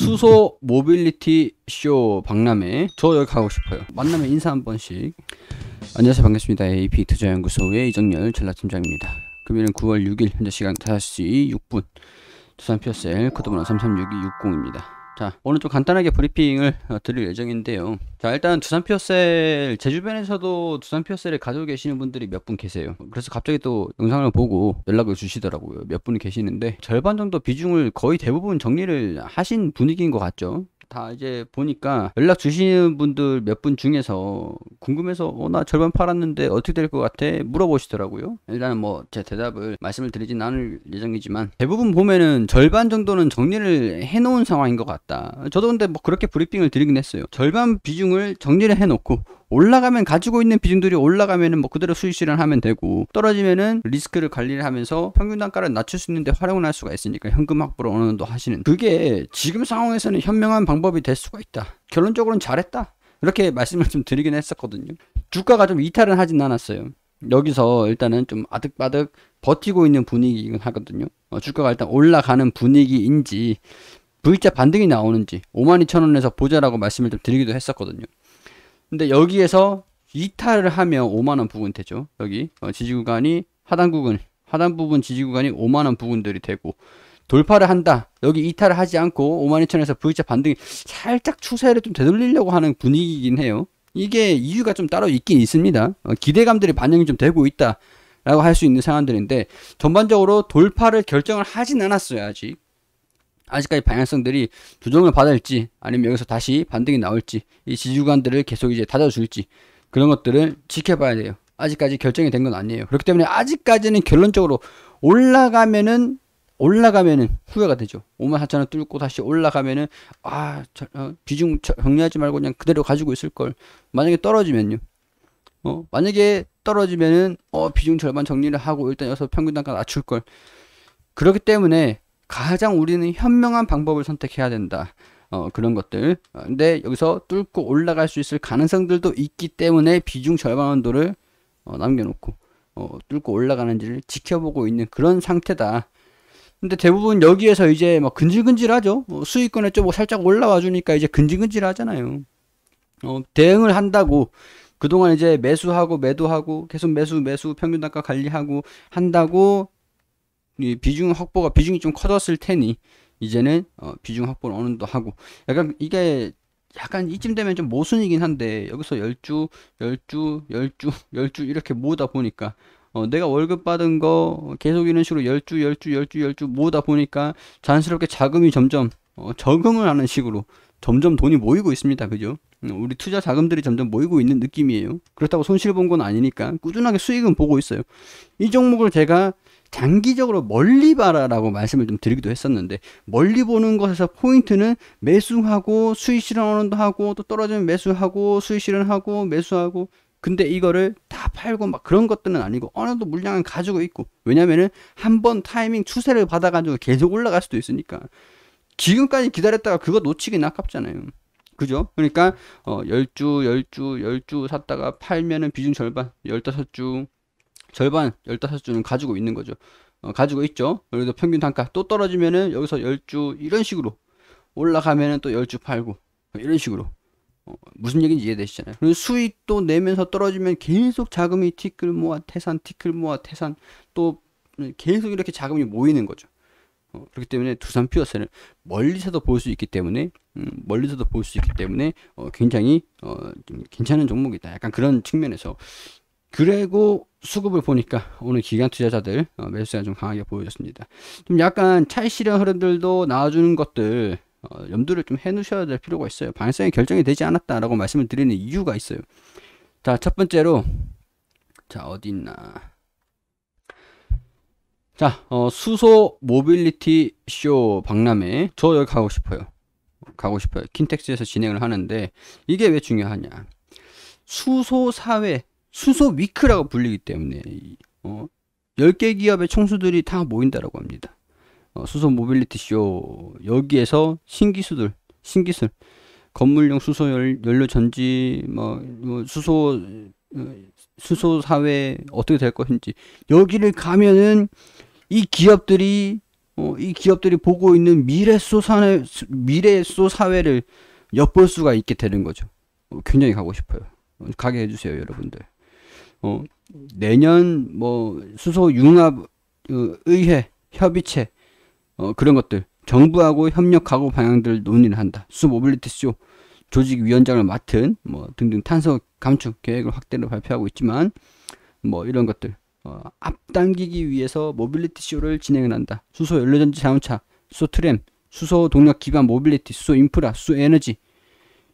수소 모빌리티 쇼 박람회 저 여기 가고 싶어요 만나면 인사 한 번씩 안녕하세요 반갑습니다 AP 투자연구소의 이정열 전라팀장입니다 금일은 9월 6일 현재 시간 5시 6분 두산 피어셀 코드번호 336260입니다 자 오늘 좀 간단하게 브리핑을 어, 드릴 예정인데요 자 일단 두산 피어셀 제 주변에서도 두산 피어셀을 가지고 계시는 분들이 몇 분 계세요 그래서 갑자기 또 영상을 보고 연락을 주시더라고요 몇 분 계시는데 절반 정도 비중을 거의 대부분 정리를 하신 분위기인 것 같죠 다 이제 보니까 연락 주시는 분들 몇 분 중에서 궁금해서 어나 절반 팔았는데 어떻게 될 것 같아 물어보시더라고요. 일단 뭐제 대답을 말씀을 드리진 않을 예정이지만 대부분 보면은 절반 정도는 정리를 해놓은 상황인 것 같다. 저도 근데 뭐 그렇게 브리핑을 드리긴 했어요. 절반 비중을 정리를 해놓고 올라가면 가지고 있는 비중들이 올라가면은 뭐 그대로 수익 실현하면 되고 떨어지면은 리스크를 관리를 하면서 평균 단가를 낮출 수 있는데 활용을 할 수가 있으니까 현금 확보를 어느 정도 하시는 그게 지금 상황에서는 현명한 방법이 될 수가 있다. 결론적으로는 잘했다. 이렇게 말씀을 좀 드리긴 했었거든요. 주가가 좀 이탈은 하진 않았어요. 여기서 일단은 좀 아득바득 버티고 있는 분위기긴 이 하거든요. 어, 주가가 일단 올라가는 분위기인지 V자 반등이 나오는지 52,000원에서 보자라고 말씀을 좀 드리기도 했었거든요. 근데 여기에서 이탈을 하면 5만원 부근 되죠. 여기 어, 지지구간이 하단 구간, 하단 부분 지지구간이 5만원 부근들이 되고 돌파를 한다. 여기 이탈을 하지 않고 5만2천에서 V자 반등이 살짝 추세를 좀 되돌리려고 하는 분위기이긴 해요. 이게 이유가 좀 따로 있긴 있습니다. 어, 기대감들이 반영이 좀 되고 있다. 라고 할 수 있는 상황들인데 전반적으로 돌파를 결정을 하진 않았어요 아직 아직까지 방향성들이 조정을 받을지 아니면 여기서 다시 반등이 나올지 이 지지구간들을 계속 이제 닫아줄지 그런 것들을 지켜봐야 돼요. 아직까지 결정이 된 건 아니에요. 그렇기 때문에 아직까지는 결론적으로 올라가면은 올라가면은 후회가 되죠. 54,000원 뚫고 다시 올라가면은 아 저, 어, 비중 정리하지 말고 그냥 그대로 가지고 있을 걸. 만약에 떨어지면요. 어 만약에 떨어지면은 어 비중 절반 정리를 하고 일단 여기서 평균 단가 낮출 걸. 그렇기 때문에 가장 우리는 현명한 방법을 선택해야 된다. 어, 그런 것들. 근데 여기서 뚫고 올라갈 수 있을 가능성들도 있기 때문에 비중 절반 온도를 어, 남겨놓고 어, 뚫고 올라가는지를 지켜보고 있는 그런 상태다. 근데 대부분 여기에서 이제 막 근질근질하죠. 어, 수익권에 좀 살짝 올라와 주니까 이제 근질근질하잖아요. 어, 대응을 한다고 그동안 이제 매수하고 매도하고 계속 매수 매수 평균 단가 관리하고 한다고 이 비중 확보가 비중이 좀 커졌을 테니 이제는 어, 비중 확보를 어느 정도 하고 약간 이게 약간 이쯤 되면 좀 모순이긴 한데 여기서 10주, 10주, 10주, 10주 이렇게 모으다 보니까 어, 내가 월급 받은 거 계속 이런 식으로 10주, 10주, 10주, 10주 모으다 보니까 자연스럽게 자금이 점점 어, 저금을 하는 식으로 점점 돈이 모이고 있습니다. 그죠? 음, 우리 투자 자금들이 점점 모이고 있는 느낌이에요. 그렇다고 손실 본 건 아니니까 꾸준하게 수익은 보고 있어요. 이 종목을 제가 장기적으로 멀리 봐라라고 말씀을 좀 드리기도 했었는데 멀리 보는 것에서 포인트는 매수하고 수익 실현도 하고 또 떨어지면 매수하고 수익 실현하고 매수하고 근데 이거를 다 팔고 막 그런 것들은 아니고 어느 정도 물량을 가지고 있고 왜냐면은 한번 타이밍 추세를 받아가지고 계속 올라갈 수도 있으니까 지금까지 기다렸다가 그거 놓치긴 아깝잖아요. 그죠? 그러니까 어, 10주, 10주, 10주 샀다가 팔면은 비중 절반, 15주, 절반, 15주는 가지고 있는 거죠. 어, 가지고 있죠. 그래서 평균 단가 또 떨어지면은 여기서 10주 이런 식으로 올라가면은 또 10주 팔고 이런 식으로 어, 무슨 얘기인지 이해되시잖아요. 그리고 수익도 내면서 떨어지면 계속 자금이 티끌 모아 태산, 티끌 모아 태산 또 계속 이렇게 자금이 모이는 거죠. 어, 그렇기 때문에 두산 피어셀은 멀리서도 볼 수 있기 때문에 음, 멀리서도 볼 수 있기 때문에 어, 굉장히 어, 괜찮은 종목이다. 약간 그런 측면에서 그리고 수급을 보니까 오늘 기간 투자자들 어, 매수세가 좀 강하게 보여졌습니다. 좀 약간 차이 실현 흐름들도 나와주는 것들 어, 염두를 좀 해놓으셔야 될 필요가 있어요. 방향성이 결정이 되지 않았다라고 말씀을 드리는 이유가 있어요. 자 첫 번째로 자 어디 있나 자, 어, 수소 모빌리티 쇼 박람회. 저 여기 가고 싶어요. 가고 싶어요. 킨텍스에서 진행을 하는데 이게 왜 중요하냐? 수소 사회, 수소 위크라고 불리기 때문에 어, 10개 기업의 총수들이 다 모인다라고 합니다. 어, 수소 모빌리티 쇼 여기에서 신기술들, 신기술, 건물용 수소 연, 료 전지, 뭐, 뭐 수소 어, 수소 사회 어떻게 될 것인지 여기를 가면은 이 기업들이 어, 이 기업들이 보고 있는 미래소 사회 미래소 사회를 엿볼 수가 있게 되는 거죠. 어, 굉장히 가고 싶어요. 어, 가게 해주세요, 여러분들. 어, 내년 뭐 수소 융합 어, 의회 협의체 어, 그런 것들 정부하고 협력하고 방향들 논의를 한다. 수 모빌리티 쇼 조직 위원장을 맡은 뭐 등등 탄소 감축 계획을 확대로 발표하고 있지만 뭐 이런 것들 어, 앞당기기 위해서 모빌리티 쇼를 진행을 한다. 수소 연료전지 자동차, 수소 트램, 수소 동력 기반 모빌리티, 수소 인프라, 수소 에너지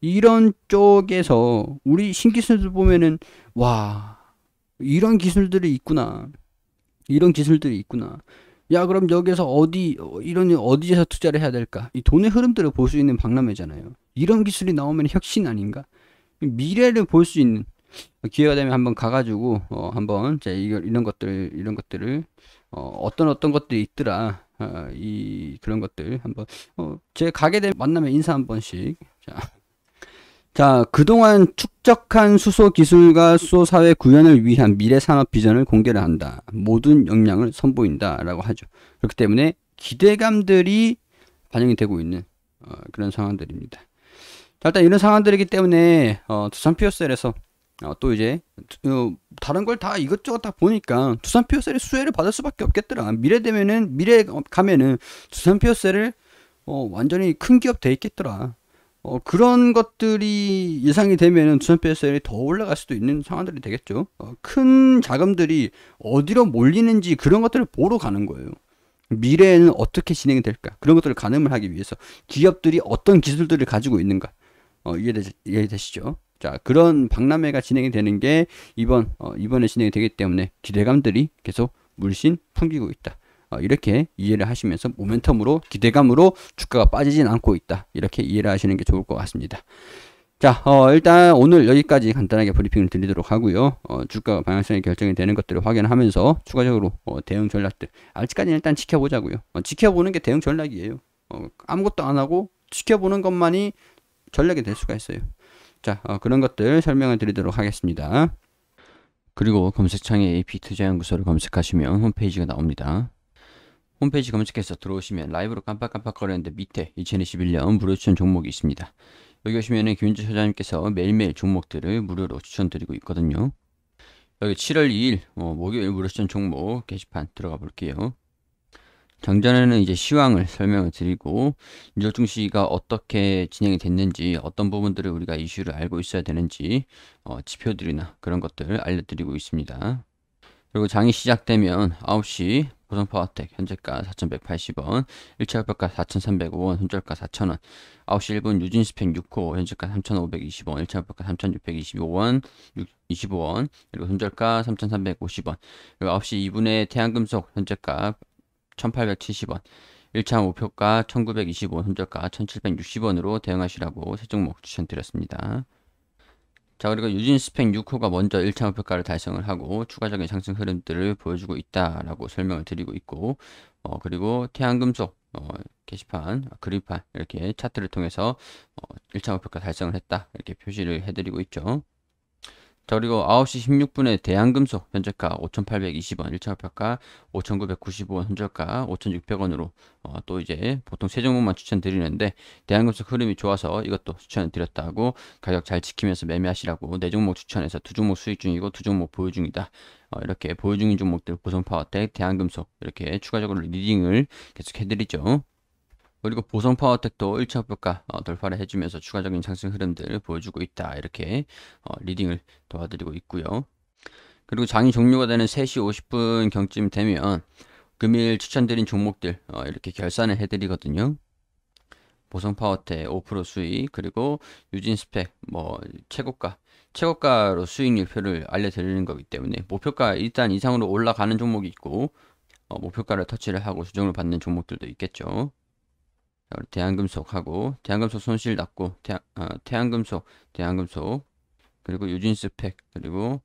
이런 쪽에서 우리 신기술들 보면은 와 이런 기술들이 있구나 이런 기술들이 있구나 야 그럼 여기서 어디 이런 어디에서 투자를 해야 될까 이 돈의 흐름들을 볼 수 있는 박람회잖아요 이런 기술이 나오면 혁신 아닌가 미래를 볼 수 있는 기회가 되면 한번 가가지고 어 한번 이걸 이런 것들 이런 것들을 어 어떤 어떤 것들이 있더라 어, 이 그런 것들 한번 어, 제 가게 되면 만나면 인사 한 번씩 자. 자, 그동안 축적한 수소 기술과 수소 사회 구현을 위한 미래 산업 비전을 공개를 한다. 모든 역량을 선보인다라고 하죠. 그렇기 때문에 기대감들이 반영이 되고 있는 어, 그런 상황들입니다. 자, 일단 이런 상황들이기 때문에 어, 두산 피어셀에서 어, 또 이제 어, 다른 걸 다 이것저것 다 보니까 두산 피어셀이 수혜를 받을 수밖에 없겠더라. 미래 되면은 미래 가면은 두산 피어셀을 어, 완전히 큰 기업 돼 있겠더라. 어, 그런 것들이 예상이 되면은 두산 피어셀이더 올라갈 수도 있는 상황들이 되겠죠. 어, 큰 자금들이 어디로 몰리는지 그런 것들을 보러 가는 거예요. 미래에는 어떻게 진행이 될까? 그런 것들을 가늠을 하기 위해서 기업들이 어떤 기술들을 가지고 있는가? 어, 이해되, 이해되시죠? 자, 그런 박람회가 진행이 되는 게 이번, 어, 이번에 진행이 되기 때문에 기대감들이 계속 물씬 풍기고 있다. 어, 이렇게 이해를 하시면서 모멘텀으로 기대감으로 주가가 빠지진 않고 있다. 이렇게 이해를 하시는 게 좋을 것 같습니다. 자, 어, 일단 오늘 여기까지 간단하게 브리핑을 드리도록 하고요. 어, 주가 가 방향성이 결정이 되는 것들을 확인하면서 추가적으로 어, 대응 전략들 아직까지는 일단 지켜보자고요. 어, 지켜보는 게 대응 전략이에요. 어, 아무것도 안 하고 지켜보는 것만이 전략이 될 수가 있어요. 자, 어, 그런 것들 설명을 드리도록 하겠습니다. 그리고 검색창에 AP 투자연구소를 검색하시면 홈페이지가 나옵니다. 홈페이지 검색해서 들어오시면 라이브로 깜빡깜빡거리는데 밑에 2021년 무료 추천 종목이 있습니다. 여기 오시면 김윤주 소장님께서 매일매일 종목들을 무료로 추천드리고 있거든요. 여기 7월 2일 어, 목요일 무료 추천 종목 게시판 들어가 볼게요. 장전에는 이제 시황을 설명을 드리고 윤적중 시가 어떻게 진행이 됐는지 어떤 부분들을 우리가 이슈를 알고 있어야 되는지 어, 지표들이나 그런 것들을 알려드리고 있습니다. 그리고 장이 시작되면 9시 보성 파워텍 현재가 4,180원, 1차 협회가 4,305원, 손절가 4,000원, 9시 1분 유진스펙 6호 현재가 3,520원, 1차 협회가 3,625원, 6, 25원, 그리고 손절가 3,350원, 그리고 9시 2분에 태양금속 현재가 1870원, 1차 목표가 1925원, 손절가 1760원으로 대응하시라고 세 종목 추천드렸습니다. 자 그리고 유진 스펙 6호가 먼저 1차 목표가를 달성을 하고 추가적인 상승 흐름들을 보여주고 있다라고 설명을 드리고 있고 어, 그리고 태양금속 어, 게시판, 그림판 이렇게 차트를 통해서 어, 1차 목표가 달성을 했다 이렇게 표시를 해드리고 있죠. 자 그리고 9시 16분에 대한금속 현재가 5,820원, 1차 가평가 5,995원, 현저가 5,600원으로 어, 또 이제 보통 세 종목만 추천드리는데 대한금속 흐름이 좋아서 이것도 추천드렸다고 가격 잘 지키면서 매매하시라고 네 종목 추천해서 두 종목 수익 중이고 두 종목 보유 중이다. 어, 이렇게 보유 중인 종목들 고성파워텍, 대한금속 이렇게 추가적으로 리딩을 계속 해드리죠. 그리고 보성 파워텍도 1차 효과 어, 돌파를 해주면서 추가적인 상승 흐름들을 보여주고 있다. 이렇게 어, 리딩을 도와드리고 있고요. 그리고 장이 종료가 되는 3시 50분 경쯤 되면 금일 추천드린 종목들 어, 이렇게 결산을 해드리거든요. 보성 파워텍 5% 수익 그리고 유진 스펙 뭐 최고가 최고가로 수익률표를 알려드리는 거기 때문에 목표가 일단 이상으로 올라가는 종목이 있고 어, 목표가를 터치를 하고 수정을 받는 종목들도 있겠죠. 대한금속하고 대한금속 손실 났고 대한, 어, 태양금속 대한금속 그리고 유진스펙 그리고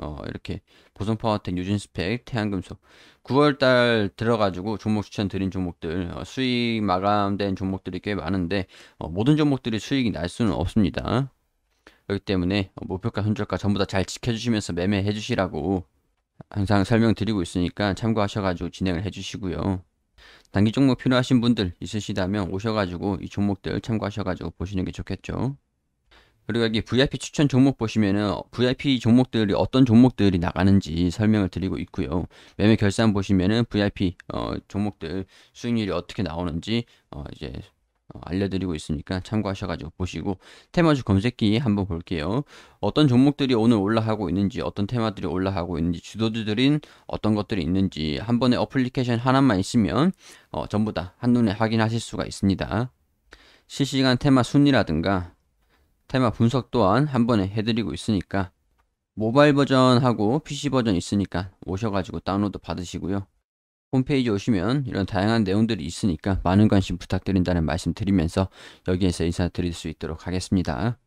어, 이렇게 보성파워텍 유진스펙 태양금속 9월달 들어가지고 종목 추천드린 종목들 어, 수익 마감된 종목들이 꽤 많은데 어, 모든 종목들이 수익이 날 수는 없습니다 그렇기 때문에 어, 목표가 손절가 전부 다 잘 지켜주시면서 매매해 주시라고 항상 설명드리고 있으니까 참고하셔가지고 진행을 해 주시고요 단기 종목 필요하신 분들 있으시다면 오셔가지고 이 종목들 참고하셔가지고 보시는 게 좋겠죠. 그리고 여기 VIP 추천 종목 보시면은 VIP 종목들이 어떤 종목들이 나가는지 설명을 드리고 있고요. 매매 결산 보시면은 VIP 어, 종목들 수익률이 어떻게 나오는지 어, 이제 어, 알려드리고 있으니까 참고하셔가지고 보시고 테마주 검색기 한번 볼게요. 어떤 종목들이 오늘 올라가고 있는지 어떤 테마들이 올라가고 있는지 주도주들인 어떤 것들이 있는지 한 번에 어플리케이션 하나만 있으면 어, 전부 다 한눈에 확인하실 수가 있습니다. 실시간 테마 순위라든가 테마 분석 또한 한 번에 해드리고 있으니까 모바일 버전하고 PC 버전 있으니까 오셔가지고 다운로드 받으시고요. 홈페이지 오시면 이런 다양한 내용들이 있으니까 많은 관심 부탁드린다는 말씀 드리면서 여기에서 인사드릴 수 있도록 하겠습니다.